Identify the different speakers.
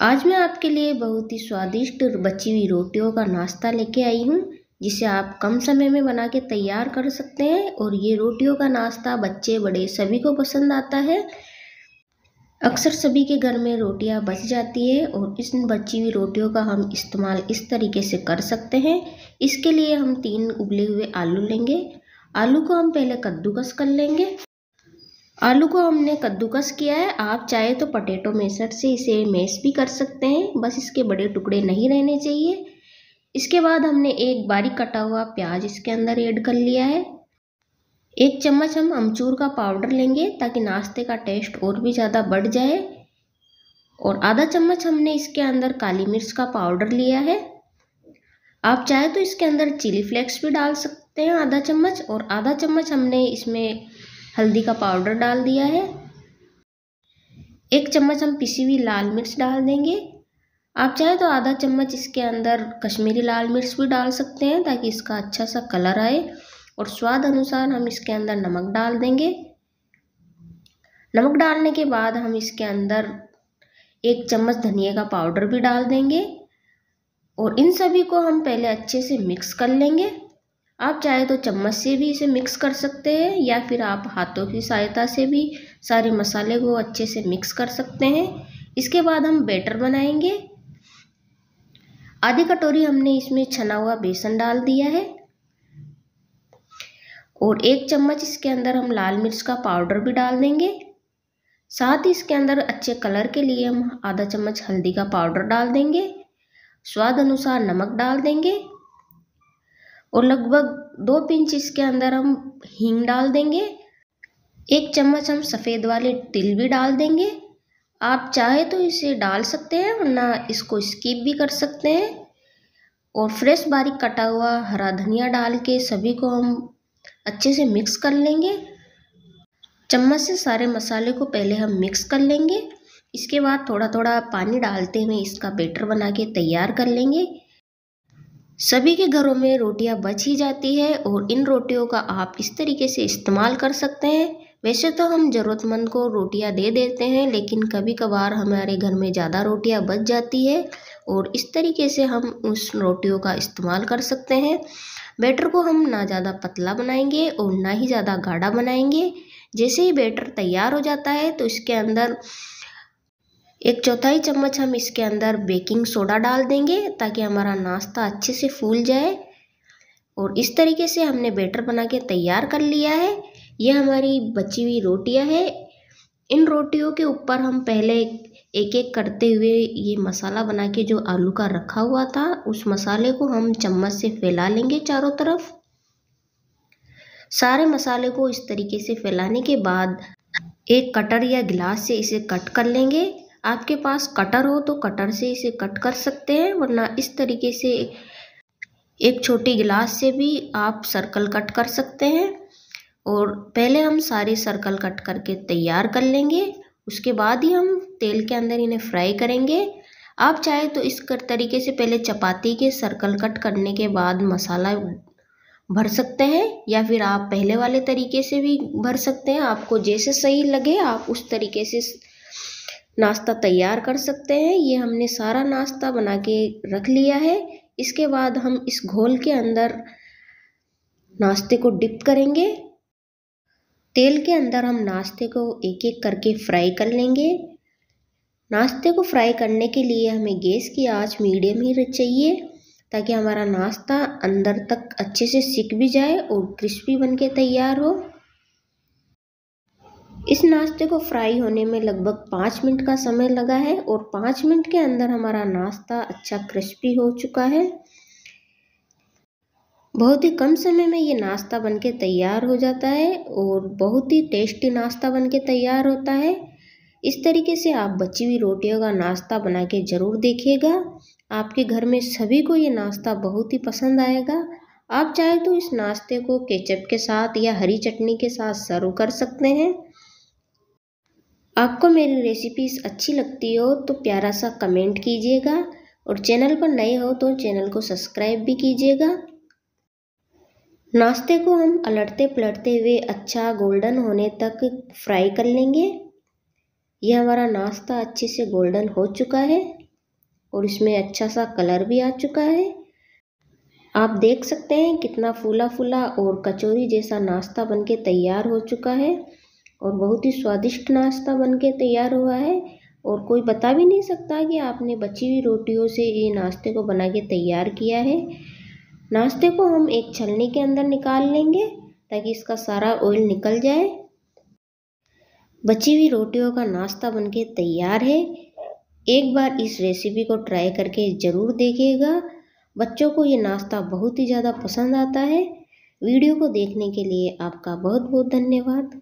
Speaker 1: आज मैं आपके लिए बहुत ही स्वादिष्ट और बची हुई रोटियों का नाश्ता लेके आई हूँ जिसे आप कम समय में बना के तैयार कर सकते हैं और ये रोटियों का नाश्ता बच्चे बड़े सभी को पसंद आता है अक्सर सभी के घर में रोटियां बच जाती है और इस बची हुई रोटियों का हम इस्तेमाल इस तरीके से कर सकते हैं इसके लिए हम तीन उबले हुए आलू लेंगे आलू को हम पहले कद्दूकस कर लेंगे आलू को हमने कद्दूकस किया है आप चाहे तो पटेटो मेसर से इसे मेस भी कर सकते हैं बस इसके बड़े टुकड़े नहीं रहने चाहिए इसके बाद हमने एक बारीक कटा हुआ प्याज इसके अंदर ऐड कर लिया है एक चम्मच हम अमचूर का पाउडर लेंगे ताकि नाश्ते का टेस्ट और भी ज़्यादा बढ़ जाए और आधा चम्मच हमने इसके अंदर काली मिर्च का पाउडर लिया है आप चाहे तो इसके अंदर चिली फ्लेक्स भी डाल सकते हैं आधा चम्मच और आधा चम्मच हमने इसमें हल्दी का पाउडर डाल दिया है एक चम्मच हम पिसी हुई लाल मिर्च डाल देंगे आप चाहे तो आधा चम्मच इसके अंदर कश्मीरी लाल मिर्च भी डाल सकते हैं ताकि इसका अच्छा सा कलर आए और स्वाद अनुसार हम इसके अंदर नमक डाल देंगे नमक डालने के बाद हम इसके अंदर एक चम्मच धनिया का पाउडर भी डाल देंगे और इन सभी को हम पहले अच्छे से मिक्स कर लेंगे आप चाहे तो चम्मच से भी इसे मिक्स कर सकते हैं या फिर आप हाथों की सहायता से भी सारे मसाले को अच्छे से मिक्स कर सकते हैं इसके बाद हम बैटर बनाएंगे आधी कटोरी हमने इसमें छना हुआ बेसन डाल दिया है और एक चम्मच इसके अंदर हम लाल मिर्च का पाउडर भी डाल देंगे साथ ही इसके अंदर अच्छे कलर के लिए हम आधा चम्मच हल्दी का पाउडर डाल देंगे स्वाद अनुसार नमक डाल देंगे और लगभग दो पिंच इसके अंदर हम हींग डाल देंगे एक चम्मच हम सफ़ेद वाले तिल भी डाल देंगे आप चाहे तो इसे डाल सकते हैं वरना इसको स्किप भी कर सकते हैं और फ्रेश बारीक कटा हुआ हरा धनिया डाल के सभी को हम अच्छे से मिक्स कर लेंगे चम्मच से सारे मसाले को पहले हम मिक्स कर लेंगे इसके बाद थोड़ा थोड़ा पानी डालते हुए इसका बेटर बना के तैयार कर लेंगे सभी के घरों में रोटियां बच ही जाती है और इन रोटियों का आप इस तरीके से इस्तेमाल कर सकते हैं वैसे तो हम ज़रूरतमंद को रोटियां दे देते हैं लेकिन कभी कभार हमारे घर में ज़्यादा रोटियां बच जाती है और इस तरीके से हम उस रोटियों का इस्तेमाल कर सकते हैं बैटर को हम ना ज़्यादा पतला बनाएंगे और ना ही ज़्यादा गाढ़ा बनाएंगे जैसे ही बैटर तैयार हो जाता है तो इसके अंदर एक चौथाई चम्मच हम इसके अंदर बेकिंग सोडा डाल देंगे ताकि हमारा नाश्ता अच्छे से फूल जाए और इस तरीके से हमने बैटर बना के तैयार कर लिया है ये हमारी बची हुई रोटियां हैं इन रोटियों के ऊपर हम पहले एक एक करते हुए ये मसाला बना के जो आलू का रखा हुआ था उस मसाले को हम चम्मच से फैला लेंगे चारों तरफ सारे मसाले को इस तरीके से फैलाने के बाद एक कटर या गिलास से इसे कट कर लेंगे आपके पास कटर हो तो कटर से इसे कट कर सकते हैं वरना इस तरीके से एक छोटी गिलास से भी आप सर्कल कट कर सकते हैं और पहले हम सारे सर्कल कट करके तैयार कर लेंगे उसके बाद ही हम तेल के अंदर इन्हें फ्राई करेंगे आप चाहे तो इस तरीके से पहले चपाती के सर्कल कट करने के बाद मसाला भर सकते हैं या फिर आप पहले वाले तरीके से भी भर सकते हैं आपको जैसे सही लगे आप उस तरीके से नाश्ता तैयार कर सकते हैं ये हमने सारा नाश्ता बना के रख लिया है इसके बाद हम इस घोल के अंदर नाश्ते को डिप करेंगे तेल के अंदर हम नाश्ते को एक एक करके फ्राई कर लेंगे नाश्ते को फ्राई करने के लिए हमें गैस की आंच मीडियम ही चाहिए ताकि हमारा नाश्ता अंदर तक अच्छे से सिक भी जाए और क्रिस्पी बनके तैयार हो इस नाश्ते को फ्राई होने में लगभग पाँच मिनट का समय लगा है और पाँच मिनट के अंदर हमारा नाश्ता अच्छा क्रिस्पी हो चुका है बहुत ही कम समय में ये नाश्ता बनके तैयार हो जाता है और बहुत ही टेस्टी नाश्ता बनके तैयार होता है इस तरीके से आप बची हुई रोटियों का नाश्ता बना के ज़रूर देखिएगा आपके घर में सभी को ये नाश्ता बहुत ही पसंद आएगा आप चाहे तो इस नाश्ते को केचप के साथ या हरी चटनी के साथ सर्व कर सकते हैं आपको मेरी रेसिपीज़ अच्छी लगती हो तो प्यारा सा कमेंट कीजिएगा और चैनल पर नए हो तो चैनल को सब्सक्राइब भी कीजिएगा नाश्ते को हम अलटते पलटते हुए अच्छा गोल्डन होने तक फ्राई कर लेंगे यह हमारा नाश्ता अच्छे से गोल्डन हो चुका है और इसमें अच्छा सा कलर भी आ चुका है आप देख सकते हैं कितना फूला फूला और कचौरी जैसा नाश्ता बनके तैयार हो चुका है और बहुत ही स्वादिष्ट नाश्ता बनके तैयार हुआ है और कोई बता भी नहीं सकता कि आपने बची हुई रोटियों से ये नाश्ते को बना के तैयार किया है नाश्ते को हम एक छलनी के अंदर निकाल लेंगे ताकि इसका सारा ऑयल निकल जाए बची हुई रोटियों का नाश्ता बनके तैयार है एक बार इस रेसिपी को ट्राई करके ज़रूर देखिएगा बच्चों को ये नाश्ता बहुत ही ज़्यादा पसंद आता है वीडियो को देखने के लिए आपका बहुत बहुत धन्यवाद